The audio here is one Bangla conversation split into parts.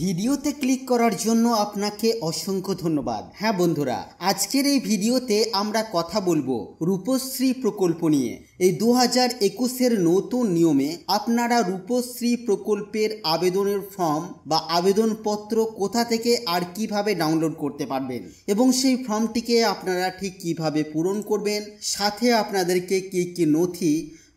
ভিডিওতে ক্লিক করার জন্য আপনাকে অসংখ্য ধন্যবাদ হ্যাঁ বন্ধুরা আজকের এই ভিডিওতে আমরা কথা বলবো রূপশ্রী প্রকল্প নিয়ে এই দু হাজার একুশের নতুন নিয়মে আপনারা রূপশ্রী প্রকল্পের আবেদনের ফর্ম বা আবেদনপত্র কোথা থেকে আর কিভাবে ডাউনলোড করতে পারবেন এবং সেই ফর্মটিকে আপনারা ঠিক কিভাবে পূরণ করবেন সাথে আপনাদেরকে কী কী নথি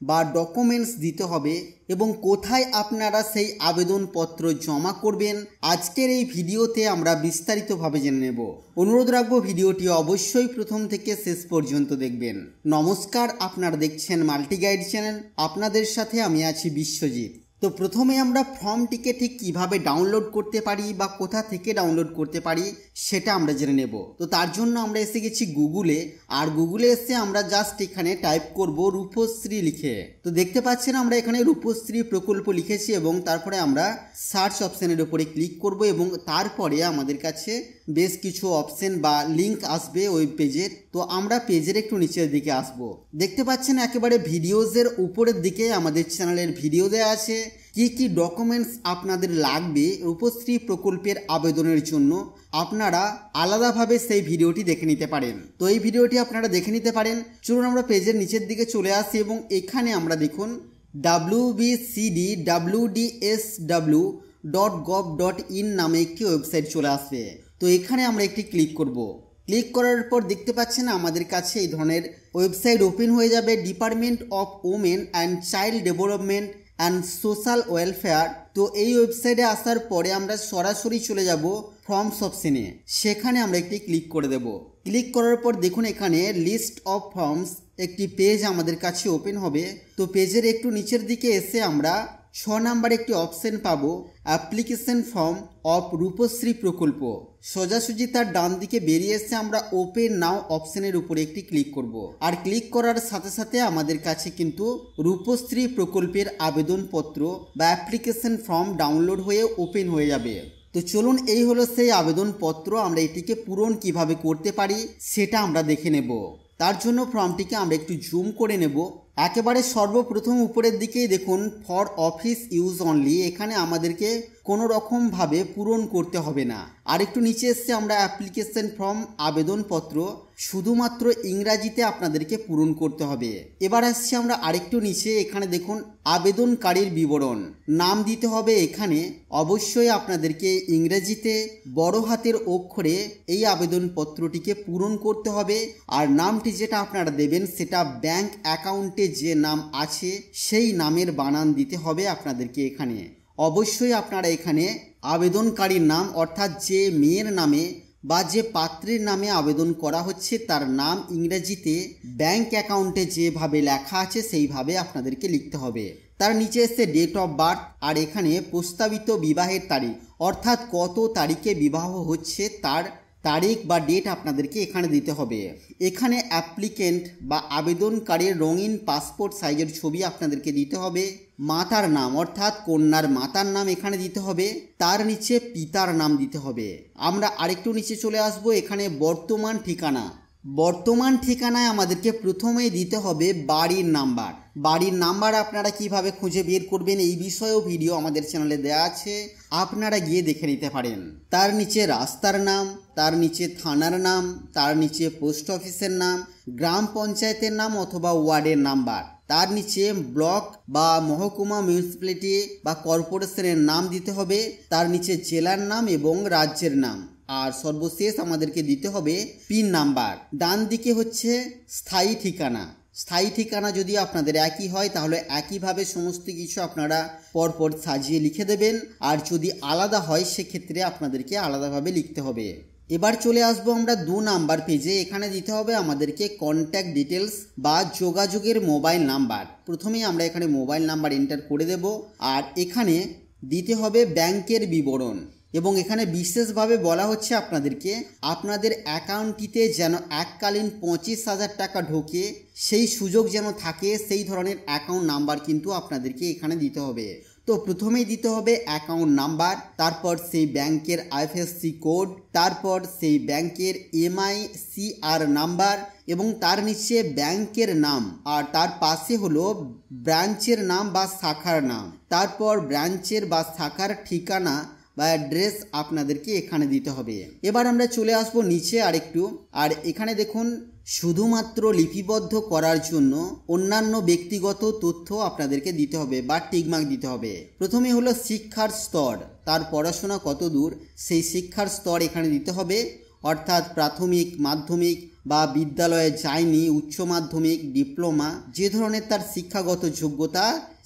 বা ডকুমেন্টস দিতে হবে এবং কোথায় আপনারা সেই আবেদনপত্র জমা করবেন আজকের এই ভিডিওতে আমরা বিস্তারিতভাবে জেনে নেব অনুরোধ রাখবো ভিডিওটি অবশ্যই প্রথম থেকে শেষ পর্যন্ত দেখবেন নমস্কার আপনারা দেখছেন মাল্টিগাইড চ্যানেল আপনাদের সাথে আমি আছি বিশ্বজিৎ তো প্রথমে আমরা ফর্মটিকে ঠিক কিভাবে ডাউনলোড করতে পারি বা কোথা থেকে ডাউনলোড করতে পারি সেটা আমরা জেনে নেব তো তার জন্য আমরা এসে গেছি গুগলে আর গুগলে এসে আমরা জাস্ট এখানে টাইপ করব রূপশ্রী লিখে তো দেখতে পাচ্ছেন আমরা এখানে রূপশ্রী প্রকল্প লিখেছি এবং তারপরে আমরা সার্চ অপশানের উপরে ক্লিক করব এবং তারপরে আমাদের কাছে বেশ কিছু অপশান বা লিঙ্ক আসবে ওই পেজের তো আমরা পেজের একটু নিচের দিকে আসব দেখতে পাচ্ছেন একেবারে ভিডিওজের উপরের দিকে আমাদের চ্যানেলের ভিডিও দেওয়া আছে কি কি ডকুমেন্টস আপনাদের লাগবে রূপশ্রী প্রকল্পের আবেদনের জন্য আপনারা আলাদাভাবে সেই ভিডিওটি দেখে নিতে পারেন তো এই ভিডিওটি আপনারা দেখে নিতে পারেন চলুন আমরা পেজের নিচের দিকে চলে আসি এবং এখানে আমরা দেখুন W BCD W W dot gov dot in নামে একটি ওয়েবসাইট চলে আসবে তো এখানে আমরা একটি ক্লিক করব ক্লিক করার পর দেখতে পাচ্ছেন আমাদের কাছে এই ধরনের ওয়েবসাইট ওপেন হয়ে যাবে department of women and child development and social welfare তো এই ওয়েবসাইটে আসার পরে আমরা সরাসরি চলে যাব ফর্মস অপশনে সেখানে আমরা একটি ক্লিক করে দেব ক্লিক করার পর দেখুন এখানে লিস্ট অফ ফর্মস একটি পেজ আমাদের কাছে ওপেন হবে তো পেজের একটু নিচের দিকে এসে আমরা ছ নাম্বার একটি অপশন পাব অ্যাপ্লিকেশন ফর্ম অফ রূপশ্রী প্রকল্প সোজাসুজি তার ডান দিকে বেরিয়ে এসে আমরা ওপেন নাও অপশনের উপরে একটি ক্লিক করব আর ক্লিক করার সাথে সাথে আমাদের কাছে কিন্তু রূপশ্রী প্রকল্পের আবেদনপত্র বা অ্যাপ্লিকেশন ফর্ম ডাউনলোড হয়ে ওপেন হয়ে যাবে তো চলুন এই হলো সেই আবেদনপত্র আমরা এটিকে পূরণ কিভাবে করতে পারি সেটা আমরা দেখে নেব তার জন্য ফর্মটিকে আমরা একটু জুম করে নেব একেবারে সর্বপ্রথম উপরের দিকেই দেখুন ফর অফিস ইউজ অনলি এখানে আমাদেরকে কোনো রকমভাবে পূরণ করতে হবে না আর একটু নিচে এসছে আমরা অ্যাপ্লিকেশন ফর্ম আবেদনপত্র শুধুমাত্র ইংরাজিতে আপনাদেরকে পূরণ করতে হবে এবার আসছি আমরা আরেকটু নিচে এখানে দেখুন আবেদনকারীর বিবরণ নাম দিতে হবে এখানে অবশ্যই আপনাদেরকে ইংরেজিতে বড় হাতের অক্ষরে এই আবেদনপত্রটিকে পূরণ করতে হবে আর নামটি যেটা আপনারা দেবেন সেটা ব্যাংক অ্যাকাউন্টে যে নাম আছে সেই নামের বানান দিতে হবে আপনাদেরকে এখানে অবশ্যই আপনারা এখানে আবেদনকারীর নাম অর্থাৎ যে মেয়ের নামে বা যে পাত্রের নামে আবেদন করা হচ্ছে তার নাম ইংরেজিতে ব্যাংক অ্যাকাউন্টে যেভাবে লেখা আছে সেইভাবে আপনাদেরকে লিখতে হবে তার নিচে এসে ডেট অফ বার্থ আর এখানে প্রস্তাবিত বিবাহের তারিখ অর্থাৎ কত তারিখে বিবাহ হচ্ছে তার তারিখ বা ডেট আপনাদেরকে এখানে দিতে হবে এখানে অ্যাপ্লিকেন্ট বা আবেদনকারীর রঙিন পাসপোর্ট সাইজের ছবি আপনাদেরকে দিতে হবে মাতার নাম অর্থাৎ কন্যার মাতার নাম এখানে দিতে হবে তার নিচে পিতার নাম দিতে হবে আমরা আরেকটু নিচে চলে আসব এখানে বর্তমান ঠিকানা বর্তমান ঠিকানায় আমাদেরকে প্রথমেই দিতে হবে বাড়ির নাম্বার বাড়ির নাম্বার আপনারা কিভাবে খুঁজে বের করবেন এই বিষয়েও ভিডিও আমাদের চ্যানেলে দেওয়া আছে আপনারা গিয়ে দেখে নিতে পারেন তার নিচে রাস্তার নাম তার নিচে থানার নাম তার নিচে পোস্ট অফিসের নাম গ্রাম পঞ্চায়েতের নাম অথবা ওয়ার্ডের নাম্বার তার নিচে ব্লক বা মহকুমা মিউনিসিপ্যালিটি বা কর্পোরেশনের নাম দিতে হবে তার নিচে জেলার নাম এবং রাজ্যের নাম আর সর্বশেষ আমাদেরকে দিতে হবে পিন নাম্বার ডান দিকে হচ্ছে স্থায়ী ঠিকানা স্থায়ী ঠিকানা যদি আপনাদের একই হয় তাহলে একইভাবে সমস্ত কিছু আপনারা পরপর সাজিয়ে লিখে দেবেন আর যদি আলাদা হয় সেক্ষেত্রে আপনাদেরকে আলাদাভাবে লিখতে হবে এবার চলে আসবো আমরা দু নাম্বার পেজে এখানে দিতে হবে আমাদেরকে কন্ট্যাক্ট ডিটেলস বা যোগাযোগের মোবাইল নাম্বার প্রথমেই আমরা এখানে মোবাইল নাম্বার এন্টার করে দেব আর এখানে দিতে হবে ব্যাংকের বিবরণ এবং এখানে বিশেষভাবে বলা হচ্ছে আপনাদেরকে আপনাদের অ্যাকাউন্টটিতে যেন এককালীন পঁচিশ হাজার টাকা ঢোকে সেই সুযোগ যেন থাকে সেই ধরনের অ্যাকাউন্ট নাম্বার কিন্তু আপনাদেরকে এখানে দিতে হবে তো প্রথমেই দিতে হবে অ্যাকাউন্ট নাম্বার তারপর সেই ব্যাংকের আইএফএসসি কোড তারপর সেই ব্যাংকের এমআই সিআর নাম্বার এবং তার নিচে ব্যাংকের নাম আর তার পাশে হলো ব্রাঞ্চের নাম বা শাখার নাম তারপর ব্রাঞ্চের বা শাখার ঠিকানা বা অ্যাড্রেস আপনাদেরকে এখানে দিতে হবে এবার আমরা চলে আসব নিচে আর একটু আর এখানে দেখুন শুধুমাত্র লিপিবদ্ধ করার জন্য অন্যান্য ব্যক্তিগত তথ্য আপনাদেরকে দিতে হবে বা টিকমার্ক দিতে হবে প্রথমে হলো শিক্ষার স্তর তার পড়াশোনা কত দূর সেই শিক্ষার স্তর এখানে দিতে হবে অর্থাৎ প্রাথমিক মাধ্যমিক বা বিদ্যালয়ে যায়নি উচ্চ মাধ্যমিক ডিপ্লোমা যে ধরনের তার শিক্ষাগত যোগ্যতা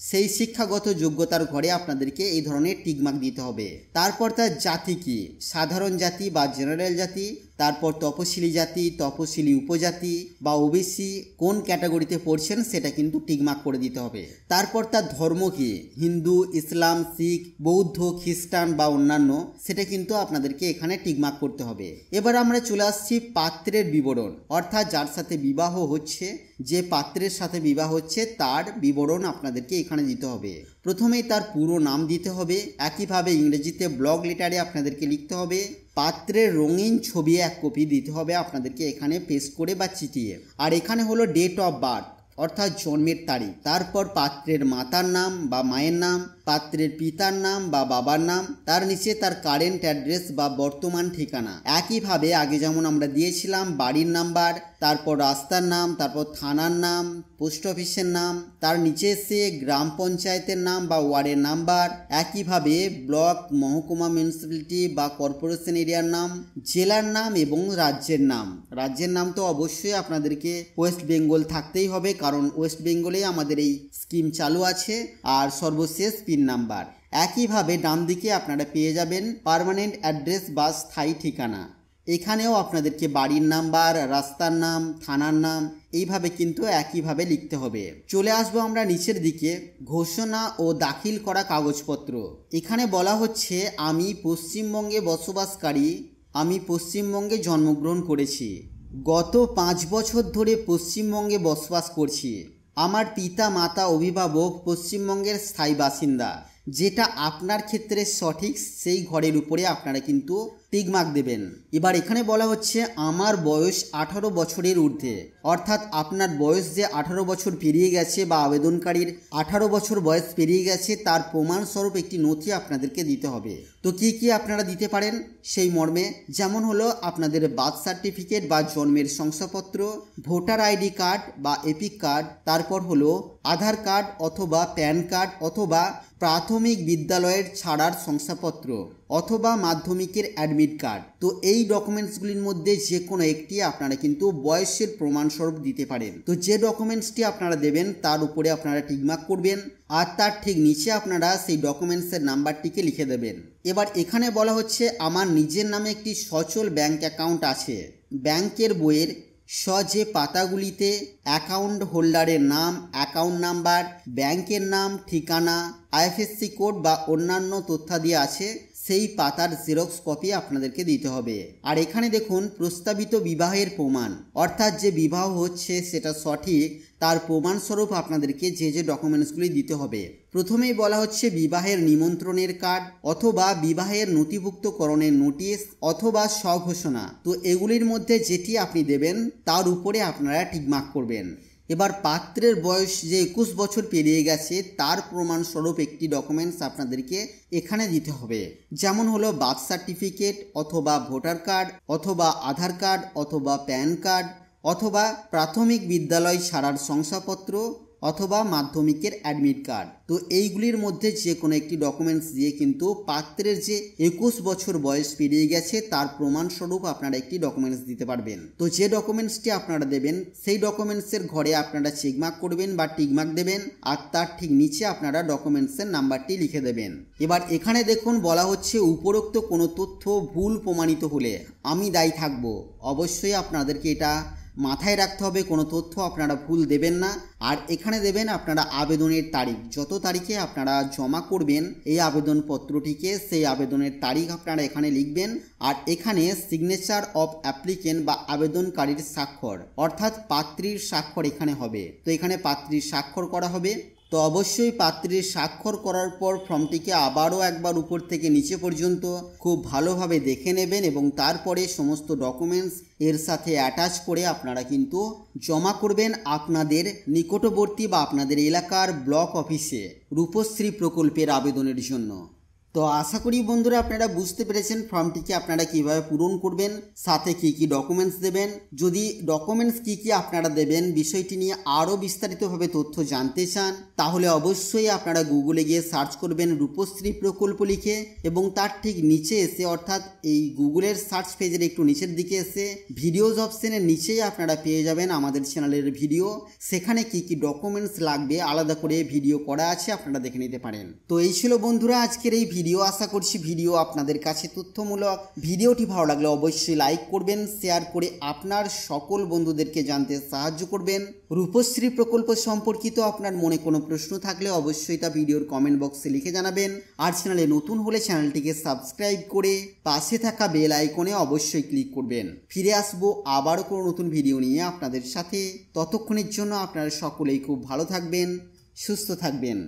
সেই শিক্ষাগত যোগ্যতার ঘরে আপনাদেরকে এই ধরনের টিকমার্ক দিতে হবে তারপর তার জাতি কি সাধারণ জাতি বা জেনারেল জাতি তারপর তপশিলি জাতি তপশিলি উপজাতি বা ওবিসি কোন ক্যাটাগরিতে পড়ছেন সেটা কিন্তু টিকমার্ক করে দিতে হবে তারপর তার ধর্ম কি হিন্দু ইসলাম শিখ বৌদ্ধ খ্রিস্টান বা অন্যান্য সেটা কিন্তু আপনাদেরকে এখানে টিকমার্ক করতে হবে এবার আমরা চলে আসছি পাত্রের বিবরণ অর্থাৎ যার সাথে বিবাহ হচ্ছে যে পাত্রের সাথে বিবাহ হচ্ছে তার বিবরণ আপনাদেরকে এখানে দিতে হবে প্রথমেই তার পুরো নাম দিতে হবে একইভাবে ইংরেজিতে ব্লগ লেটারে আপনাদেরকে লিখতে হবে পাত্রের রঙিন ছবি এক কপি দিতে হবে আপনাদেরকে এখানে পেস্ট করে বা চিটিয়ে আর এখানে হলো ডেট অফ বার্থ অর্থাৎ জন্মের তারিখ তারপর পাত্রের মাতার নাম বা মায়ের নাম পাত্রের পিতার নাম বা বাবার নাম তার নিচে তার কারেন্ট অ্যাড্রেস বা বর্তমান ঠিকানা একইভাবে আগে যেমন আমরা দিয়েছিলাম বাড়ির নাম্বার তারপর রাস্তার নাম তারপর থানার নাম পোস্ট অফিসের নাম তার নিচে সে গ্রাম পঞ্চায়েতের নাম বা ওয়ার্ডের নাম্বার একইভাবে ব্লক মহকুমা মিউনিসিপ্যালিটি বা কর্পোরেশন এরিয়ার নাম জেলার নাম এবং রাজ্যের নাম রাজ্যের নাম তো অবশ্যই আপনাদেরকে ওয়েস্ট বেঙ্গল থাকতেই হবে কারণ ওয়েস্ট বেঙ্গলেই আমাদের এই স্কিম চালু আছে আর সর্বশেষ তিন নাম্বার একইভাবে ডান দিকে আপনারা পেয়ে যাবেন পারমানেন্ট অ্যাড্রেস বা স্থায়ী ঠিকানা এখানেও আপনাদেরকে বাড়ির নাম্বার রাস্তার নাম থানার নাম এইভাবে কিন্তু একইভাবে লিখতে হবে চলে আসবো আমরা নিচের দিকে ঘোষণা ও দাখিল করা কাগজপত্র এখানে বলা হচ্ছে আমি পশ্চিমবঙ্গে বসবাসকারী আমি পশ্চিমবঙ্গে জন্মগ্রহণ করেছি গত পাঁচ বছর ধরে পশ্চিমবঙ্গে বসবাস করছি আমার পিতা মাতা অভিভাবক পশ্চিমবঙ্গের স্থায়ী বাসিন্দা যেটা আপনার ক্ষেত্রে সঠিক সেই ঘরের উপরে আপনারা কিন্তু টিক মার্ক দেবেন এবার এখানে বলা হচ্ছে আমার বয়স আঠারো বছরের ঊর্ধ্বে অর্থাৎ আপনার বয়স যে আঠারো বছর পেরিয়ে গেছে বা আবেদনকারীর আঠারো বছর বয়স পেরিয়ে গেছে তার প্রমাণস্বরূপ একটি নথি আপনাদেরকে দিতে হবে তো কি কি আপনারা দিতে পারেন সেই মর্মে যেমন হলো আপনাদের বার্থ সার্টিফিকেট বা জন্মের শংসাপত্র ভোটার আইডি কার্ড বা এপিক কার্ড তারপর হলো আধার কার্ড অথবা প্যান কার্ড অথবা প্রাথমিক বিদ্যালয়ের ছাড়ার শংসাপত্র অথবা মাধ্যমিকের অ্যাডমিট কার্ড তো এই ডকুমেন্টসগুলির মধ্যে যে কোনো একটি আপনারা কিন্তু বয়সের প্রমাণস্বরূপ দিতে পারেন তো যে ডকুমেন্টসটি আপনারা দেবেন তার উপরে আপনারা টিকমার্ক করবেন আর তার ঠিক নিচে আপনারা সেই ডকুমেন্টসের নাম্বারটিকে লিখে দেবেন এবার এখানে বলা হচ্ছে আমার নিজের নামে একটি সচল ব্যাংক অ্যাকাউন্ট আছে ব্যাংকের বইয়ের স যে পাতাগুলিতে অ্যাকাউন্ট হোল্ডারের নাম অ্যাকাউন্ট নাম্বার ব্যাংকের নাম ঠিকানা আইএফএসসি কোড বা অন্যান্য তথ্য দিয়ে আছে সেই পাতার জেরক্স কপি আপনাদেরকে দিতে হবে আর এখানে দেখুন প্রস্তাবিত বিবাহের প্রমাণ অর্থাৎ যে বিবাহ হচ্ছে সেটা সঠিক তার প্রমাণস্বরূপ আপনাদেরকে যে যে ডকুমেন্টসগুলি দিতে হবে প্রথমেই বলা হচ্ছে বিবাহের নিমন্ত্রণের কার্ড অথবা বিবাহের নথিভুক্তকরণের নোটিশ অথবা স্বঘোষণা তো এগুলির মধ্যে যেটি আপনি দেবেন তার উপরে আপনারা টিকমার্ক করবেন এবার পাত্রের বয়স যে একুশ বছর পেরিয়ে গেছে তার প্রমাণস্বরূপ একটি ডকুমেন্টস আপনাদেরকে এখানে দিতে হবে যেমন হলো বার্থ সার্টিফিকেট অথবা ভোটার কার্ড অথবা আধার কার্ড অথবা প্যান কার্ড অথবা প্রাথমিক বিদ্যালয় ছাড়ার শংসাপত্র অথবা মাধ্যমিকের অ্যাডমিট কার্ড তো এইগুলির মধ্যে যে কোনো একটি ডকুমেন্টস দিয়ে কিন্তু পাত্রের যে একুশ বছর বয়স পেরিয়ে গেছে তার প্রমাণস্বরূপ আপনারা একটি ডকুমেন্টস দিতে পারবেন তো যে ডকুমেন্টসটি আপনারা দেবেন সেই ডকুমেন্টসের ঘরে আপনারা চেকমার্ক করবেন বা টিকমার্ক দেবেন আর তার ঠিক নিচে আপনারা ডকুমেন্টসের নাম্বারটি লিখে দেবেন এবার এখানে দেখুন বলা হচ্ছে উপরোক্ত কোনো তথ্য ভুল প্রমাণিত হলে আমি দায়ী থাকব অবশ্যই আপনাদেরকে এটা মাথায় রাখতে হবে কোনো তথ্য আপনারা ভুল দেবেন না আর এখানে দেবেন আপনারা আবেদনের তারিখ যত তারিখে আপনারা জমা করবেন এই আবেদনপত্রটিকে সেই আবেদনের তারিখ আপনারা এখানে লিখবেন আর এখানে সিগনেচার অফ অ্যাপ্লিকেন্ট বা আবেদনকারীর স্বাক্ষর অর্থাৎ পাত্রীর স্বাক্ষর এখানে হবে তো এখানে পাত্রীর স্বাক্ষর করা হবে তো অবশ্যই পাত্রের স্বাক্ষর করার পর ফর্মটিকে আবারও একবার উপর থেকে নিচে পর্যন্ত খুব ভালোভাবে দেখে নেবেন এবং তারপরে সমস্ত ডকুমেন্টস এর সাথে অ্যাটাচ করে আপনারা কিন্তু জমা করবেন আপনাদের নিকটবর্তী বা আপনাদের এলাকার ব্লক অফিসে রূপশ্রী প্রকল্পের আবেদনের জন্য তো আশা করি বন্ধুরা আপনারা বুঝতে পেরেছেন ফর্মটিকে আপনারা কিভাবে পূরণ করবেন সাথে কি কি ডকুমেন্টস দেবেন যদি ডকুমেন্টস কি কি আপনারা দেবেন বিষয়টি নিয়ে আরও বিস্তারিতভাবে তথ্য জানতে চান তাহলে অবশ্যই আপনারা গুগলে গিয়ে সার্চ করবেন রূপশ্রী প্রকল্প লিখে এবং তার ঠিক নিচে এসে অর্থাৎ এই গুগলের সার্চ পেজের একটু নিচের দিকে এসে ভিডিওজ অপশনের নিচেই আপনারা পেয়ে যাবেন আমাদের চ্যানেলের ভিডিও সেখানে কি কি ডকুমেন্টস লাগবে আলাদা করে ভিডিও করা আছে আপনারা দেখে নিতে পারেন তো এই ছিল বন্ধুরা আজকের এই ভিডিও ভিডিও আশা করছি ভিডিও আপনাদের কাছে তথ্যমূলক ভিডিওটি ভালো লাগলে অবশ্যই লাইক করবেন শেয়ার করে আপনার সকল বন্ধুদেরকে জানতে সাহায্য করবেন রূপশ্রী প্রকল্প সম্পর্কিত আপনার মনে কোনো প্রশ্ন থাকলে অবশ্যই তা ভিডিওর কমেন্ট বক্সে লিখে জানাবেন আর চ্যানেলে নতুন হলে চ্যানেলটিকে সাবস্ক্রাইব করে পাশে থাকা বেল আইকনে অবশ্যই ক্লিক করবেন ফিরে আসবো আবারও কোনো নতুন ভিডিও নিয়ে আপনাদের সাথে ততক্ষণের জন্য আপনারা সকলেই খুব ভালো থাকবেন সুস্থ থাকবেন